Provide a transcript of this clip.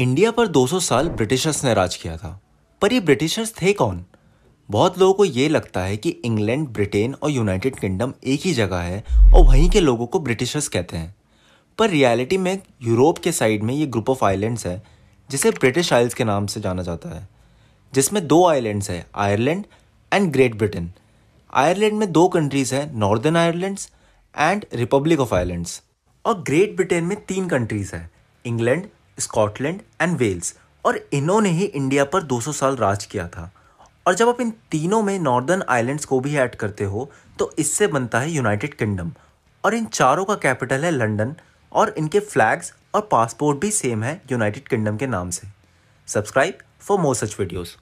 India पर 200 साल Britishers ने राज किया था पर ये ब्रिटिशर्स थे कौन बहुत लोगों को ये लगता है कि इंग्लैंड ब्रिटेन और यूनाइटेड किंगडम एक ही जगह है और वहीं के लोगों को ब्रिटिशर्स कहते हैं पर रियलिटी में यूरोप के साइड में ये ग्रुप ऑफ आइलैंड्स है जिसे ब्रिटिश आइल्स के नाम से जाना जाता है जिसमें दो आइलैंड्स हैं Ireland and Great Britain Ireland में दो कंट्रीज़ हैं Northern Irelands and Republic of Irelands और ग्रेट ब्रिटेन में तीन कंट्रीज़ हैं इंग्लैंड स्कॉटलैंड एंड वेल्स और इन्होंने ही इंडिया पर 200 साल राज किया था और जब आप इन तीनों में नॉर्दर्न आइलैंड्स को भी ऐड करते हो तो इससे बनता है यूनाइटेड किंगडम और इन चारों का कैपिटल है लंदन और इनके फ्लैग्स और पासपोर्ट भी सेम है यूनाइटेड किंगडम के नाम से subscribe for more such videos